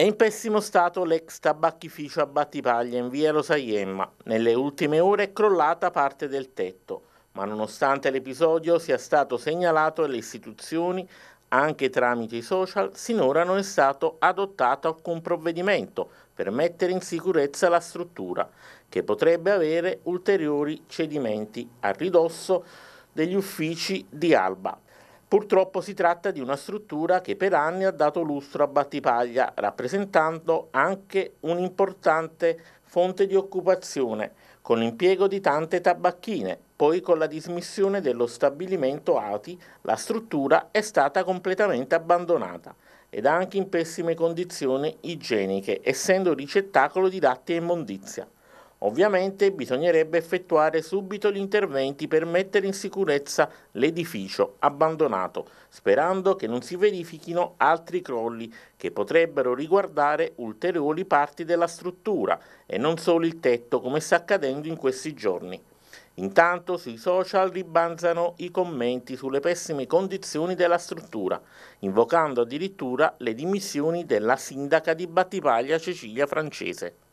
È in pessimo stato l'ex tabacchificio a Battipaglia in via Rosaiemma. Nelle ultime ore è crollata parte del tetto, ma nonostante l'episodio sia stato segnalato alle istituzioni, anche tramite i social, sinora non è stato adottato alcun provvedimento per mettere in sicurezza la struttura, che potrebbe avere ulteriori cedimenti a ridosso degli uffici di Alba. Purtroppo si tratta di una struttura che per anni ha dato lustro a Battipaglia, rappresentando anche un'importante fonte di occupazione, con l'impiego di tante tabacchine. Poi con la dismissione dello stabilimento ATI, la struttura è stata completamente abbandonata ed anche in pessime condizioni igieniche, essendo ricettacolo di latte e immondizia. Ovviamente bisognerebbe effettuare subito gli interventi per mettere in sicurezza l'edificio abbandonato, sperando che non si verifichino altri crolli che potrebbero riguardare ulteriori parti della struttura e non solo il tetto come sta accadendo in questi giorni. Intanto sui social ribanzano i commenti sulle pessime condizioni della struttura, invocando addirittura le dimissioni della sindaca di Battipaglia Cecilia Francese.